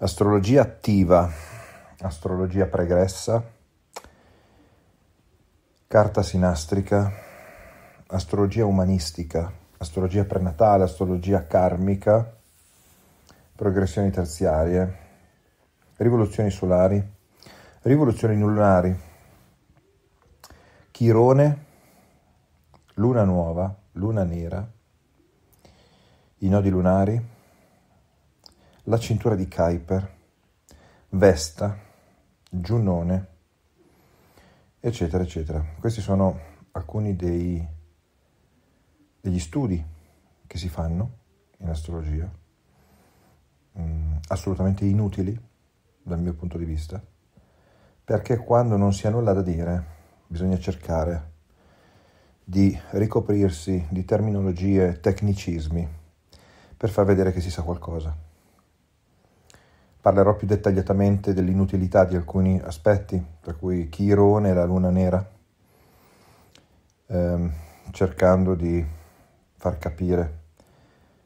astrologia attiva, astrologia pregressa, carta sinastrica, astrologia umanistica, astrologia prenatale, astrologia karmica, progressioni terziarie, rivoluzioni solari, rivoluzioni lunari, Chirone, luna nuova, luna nera, i nodi lunari, la cintura di Kuiper, Vesta, Giunone, eccetera, eccetera. Questi sono alcuni dei, degli studi che si fanno in astrologia, mm, assolutamente inutili dal mio punto di vista, perché quando non si ha nulla da dire bisogna cercare di ricoprirsi di terminologie, tecnicismi, per far vedere che si sa qualcosa. Parlerò più dettagliatamente dell'inutilità di alcuni aspetti, tra cui Chirone e la luna nera, ehm, cercando di far capire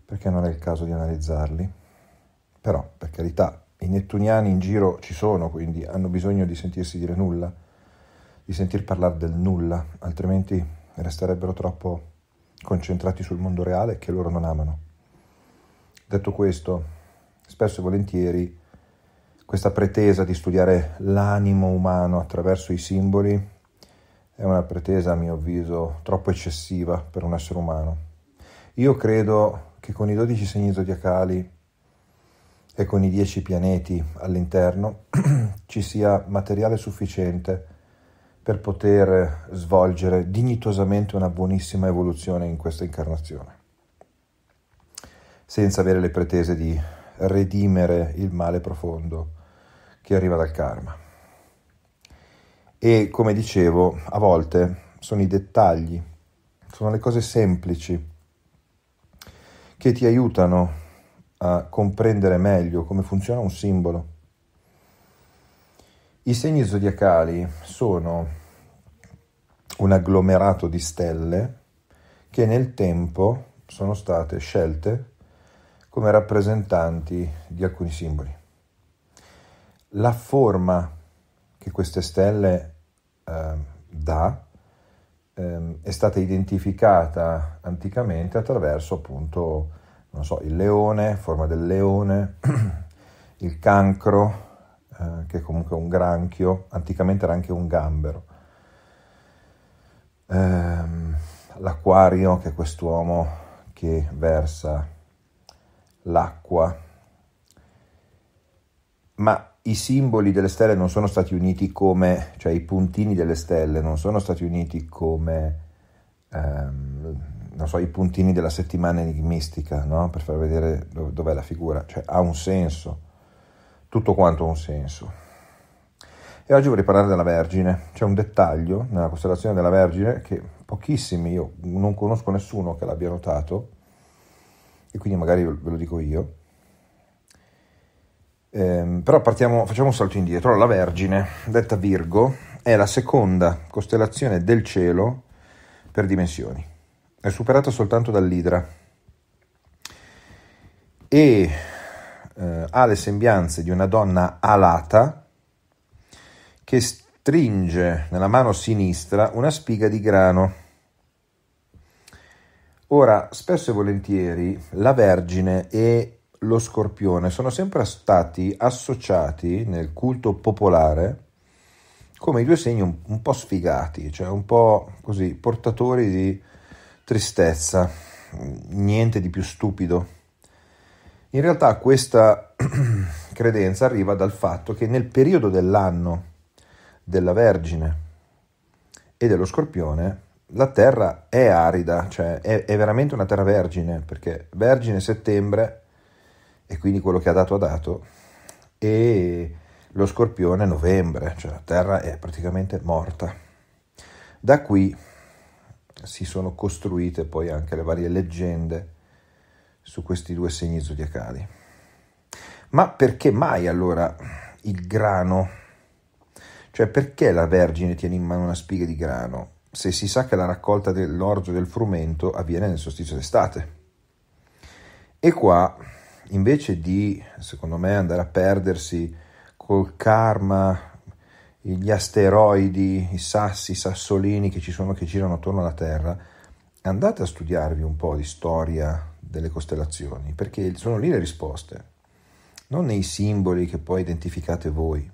perché non è il caso di analizzarli. Però, per carità, i nettuniani in giro ci sono, quindi hanno bisogno di sentirsi dire nulla, di sentir parlare del nulla, altrimenti resterebbero troppo concentrati sul mondo reale che loro non amano. Detto questo, spesso e volentieri questa pretesa di studiare l'animo umano attraverso i simboli è una pretesa, a mio avviso, troppo eccessiva per un essere umano. Io credo che con i 12 segni zodiacali e con i 10 pianeti all'interno ci sia materiale sufficiente per poter svolgere dignitosamente una buonissima evoluzione in questa incarnazione, senza avere le pretese di redimere il male profondo che arriva dal karma. E come dicevo, a volte sono i dettagli, sono le cose semplici che ti aiutano a comprendere meglio come funziona un simbolo. I segni zodiacali sono un agglomerato di stelle che nel tempo sono state scelte come rappresentanti di alcuni simboli la forma che queste stelle eh, dà eh, è stata identificata anticamente attraverso appunto, non so, il leone, forma del leone, il cancro, eh, che è comunque un granchio, anticamente era anche un gambero, ehm, l'acquario, che è quest'uomo che versa l'acqua, ma i simboli delle stelle non sono stati uniti come, cioè i puntini delle stelle non sono stati uniti come, ehm, non so, i puntini della settimana enigmistica, no? Per far vedere dov- dov'è la figura, cioè ha un senso, tutto quanto ha un senso. E oggi vorrei parlare della Vergine, c'è un dettaglio nella costellazione della Vergine che pochissimi, io non conosco nessuno che l'abbia notato, e quindi magari ve lo dico io eh, però partiamo, facciamo un salto indietro. La Vergine, detta Virgo, è la seconda costellazione del cielo per dimensioni. È superata soltanto dall'Idra e eh, ha le sembianze di una donna alata che stringe nella mano sinistra una spiga di grano. Ora, spesso e volentieri la Vergine è lo scorpione sono sempre stati associati nel culto popolare come i due segni un, un po' sfigati, cioè un po' così portatori di tristezza, niente di più stupido. In realtà questa credenza arriva dal fatto che nel periodo dell'anno della Vergine e dello Scorpione la terra è arida, cioè è, è veramente una terra vergine, perché vergine settembre e quindi quello che ha dato ha dato, e lo scorpione novembre, cioè la Terra è praticamente morta. Da qui si sono costruite poi anche le varie leggende su questi due segni zodiacali. Ma perché mai allora il grano? Cioè perché la Vergine tiene in mano una spiga di grano se si sa che la raccolta dell'orzo e del frumento avviene nel solstizio d'estate? E qua invece di, secondo me, andare a perdersi col karma, gli asteroidi, i sassi, i sassolini che ci sono che girano attorno alla Terra, andate a studiarvi un po' di storia delle costellazioni, perché sono lì le risposte, non nei simboli che poi identificate voi.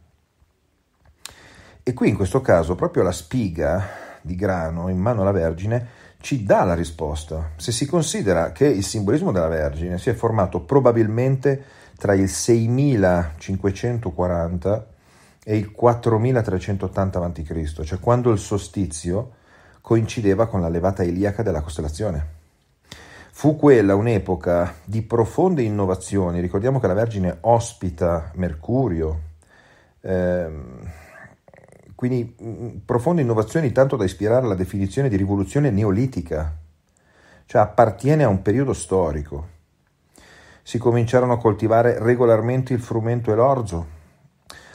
E qui in questo caso proprio la spiga di grano in mano alla Vergine ci dà la risposta se si considera che il simbolismo della Vergine si è formato probabilmente tra il 6540 e il 4380 a.C., cioè quando il sostizio coincideva con la levata iliaca della costellazione. Fu quella un'epoca di profonde innovazioni, ricordiamo che la Vergine ospita Mercurio, ehm, quindi mm, mm, profonde innovazioni tanto da ispirare la definizione di rivoluzione neolitica, cioè appartiene a un periodo storico. Si cominciarono a coltivare regolarmente il frumento e l'orzo,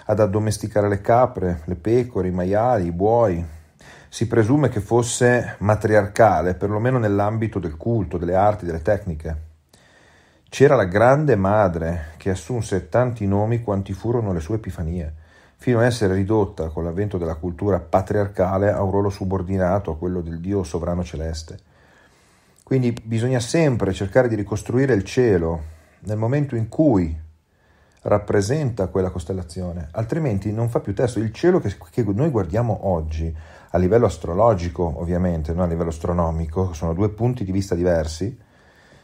ad addomesticare le capre, le pecore, i maiali, i buoi. Si presume che fosse matriarcale, perlomeno nell'ambito del culto, delle arti, delle tecniche. C'era la grande madre che assunse tanti nomi quanti furono le sue epifanie fino a essere ridotta con l'avvento della cultura patriarcale a un ruolo subordinato a quello del Dio sovrano celeste. Quindi bisogna sempre cercare di ricostruire il cielo nel momento in cui rappresenta quella costellazione, altrimenti non fa più testo. Il cielo che, che noi guardiamo oggi, a livello astrologico ovviamente, non a livello astronomico, sono due punti di vista diversi,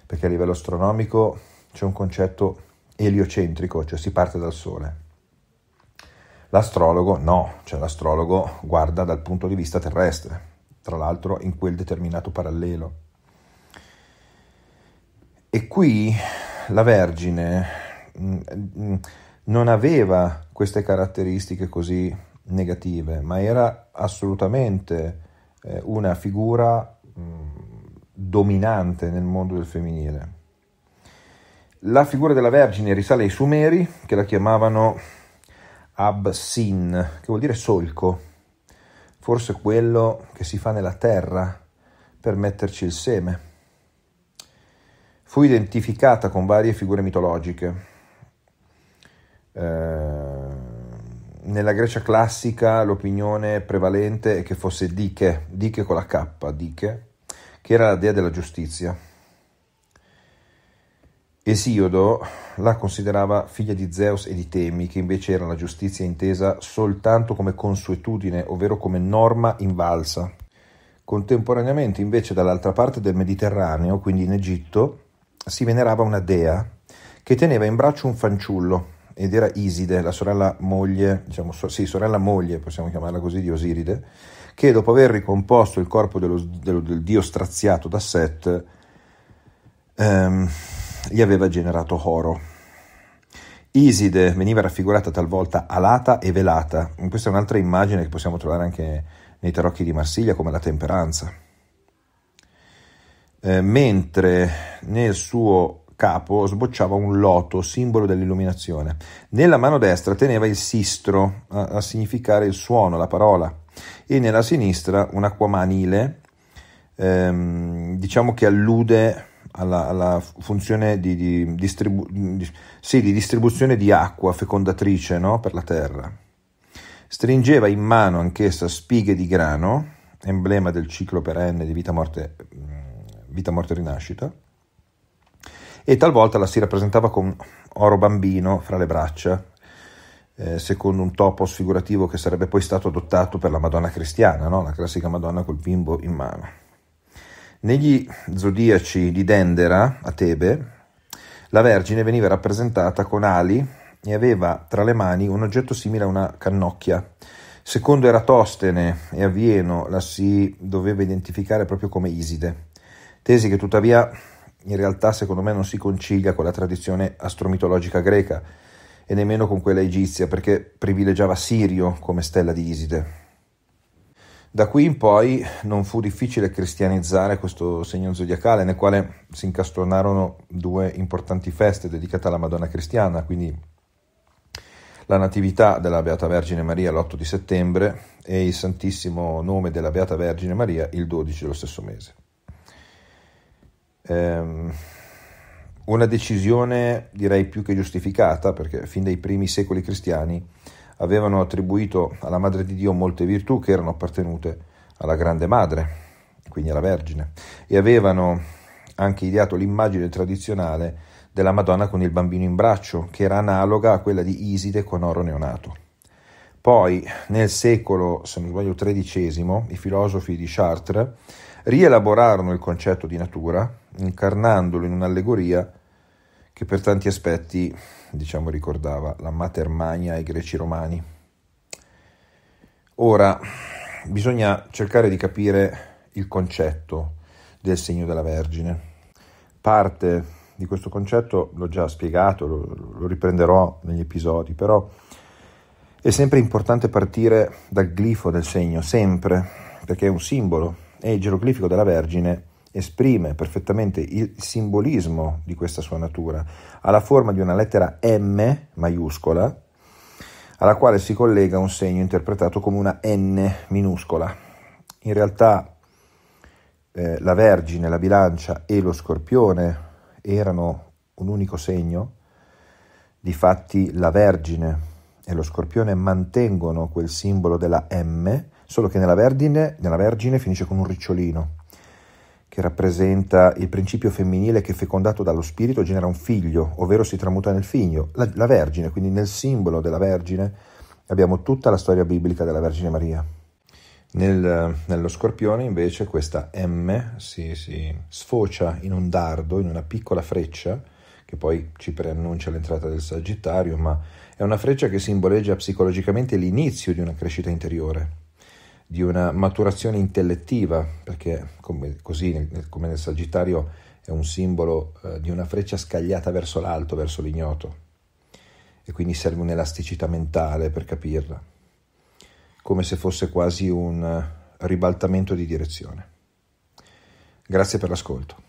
perché a livello astronomico c'è un concetto eliocentrico, cioè si parte dal Sole L'astrologo no, cioè l'astrologo guarda dal punto di vista terrestre, tra l'altro in quel determinato parallelo. E qui la Vergine mm, mm, non aveva queste caratteristiche così negative, ma era assolutamente eh, una figura mm, dominante nel mondo del femminile. La figura della Vergine risale ai Sumeri, che la chiamavano Absin, che vuol dire solco, forse quello che si fa nella terra per metterci il seme. Fu identificata con varie figure mitologiche. Eh, nella Grecia classica l'opinione prevalente è che fosse Dike, Dike con la K, Dike, che era la dea della giustizia. Esiodo la considerava figlia di Zeus e di Temi, che invece era la giustizia intesa soltanto come consuetudine, ovvero come norma invalsa. Contemporaneamente, invece, dall'altra parte del Mediterraneo, quindi in Egitto, si venerava una dea che teneva in braccio un fanciullo ed era Iside, la sorella moglie, diciamo, so, sì, sorella moglie, possiamo chiamarla così, di Osiride, che dopo aver ricomposto il corpo dello, dello, del dio straziato da Set, ehm, gli aveva generato oro. Iside veniva raffigurata talvolta alata e velata, questa è un'altra immagine che possiamo trovare anche nei tarocchi di Marsiglia come la temperanza. Eh, mentre nel suo capo sbocciava un loto, simbolo dell'illuminazione. Nella mano destra teneva il sistro, a, a significare il suono, la parola, e nella sinistra un acquamanile, ehm, diciamo che allude alla, alla funzione di, di, distribu- di, sì, di, distribuzione di acqua fecondatrice no? per la terra. Stringeva in mano anch'essa spighe di grano, emblema del ciclo perenne di vita, morte, mm, vita, morte, rinascita, e talvolta la si rappresentava con oro bambino fra le braccia, eh, secondo un topos figurativo che sarebbe poi stato adottato per la Madonna cristiana, no? la classica Madonna col bimbo in mano. Negli zodiaci di Dendera, a Tebe, la Vergine veniva rappresentata con ali e aveva tra le mani un oggetto simile a una cannocchia. Secondo Eratostene e Avieno la si doveva identificare proprio come Iside, tesi che tuttavia in realtà secondo me non si concilia con la tradizione astromitologica greca e nemmeno con quella egizia perché privilegiava Sirio come stella di Iside. Da qui in poi non fu difficile cristianizzare questo segno zodiacale, nel quale si incastronarono due importanti feste dedicate alla Madonna cristiana, quindi la Natività della Beata Vergine Maria l'8 di settembre e il Santissimo Nome della Beata Vergine Maria il 12 dello stesso mese. Ehm, una decisione direi più che giustificata, perché fin dai primi secoli cristiani avevano attribuito alla Madre di Dio molte virtù che erano appartenute alla Grande Madre, quindi alla Vergine, e avevano anche ideato l'immagine tradizionale della Madonna con il bambino in braccio, che era analoga a quella di Iside con oro neonato. Poi, nel secolo, se non sbaglio, XIII, i filosofi di Chartres rielaborarono il concetto di natura, incarnandolo in un'allegoria che per tanti aspetti diciamo, ricordava la Mater Magna ai greci romani. Ora, bisogna cercare di capire il concetto del segno della Vergine. Parte di questo concetto l'ho già spiegato, lo, lo riprenderò negli episodi, però è sempre importante partire dal glifo del segno, sempre, perché è un simbolo e il geroglifico della Vergine esprime perfettamente il simbolismo di questa sua natura, ha la forma di una lettera M maiuscola, alla quale si collega un segno interpretato come una N minuscola. In realtà eh, la Vergine, la bilancia e lo scorpione erano un unico segno, difatti la Vergine e lo scorpione mantengono quel simbolo della M, solo che nella Vergine, nella vergine finisce con un ricciolino che rappresenta il principio femminile che fecondato dallo spirito genera un figlio, ovvero si tramuta nel figlio, la, la Vergine, quindi nel simbolo della Vergine abbiamo tutta la storia biblica della Vergine Maria. Nel, nello scorpione invece questa M si, si, sfocia in un dardo, in una piccola freccia, che poi ci preannuncia l'entrata del Sagittario, ma è una freccia che simboleggia psicologicamente l'inizio di una crescita interiore di una maturazione intellettiva, perché come, così nel, come nel Sagittario è un simbolo eh, di una freccia scagliata verso l'alto, verso l'ignoto, e quindi serve un'elasticità mentale per capirla, come se fosse quasi un eh, ribaltamento di direzione. Grazie per l'ascolto.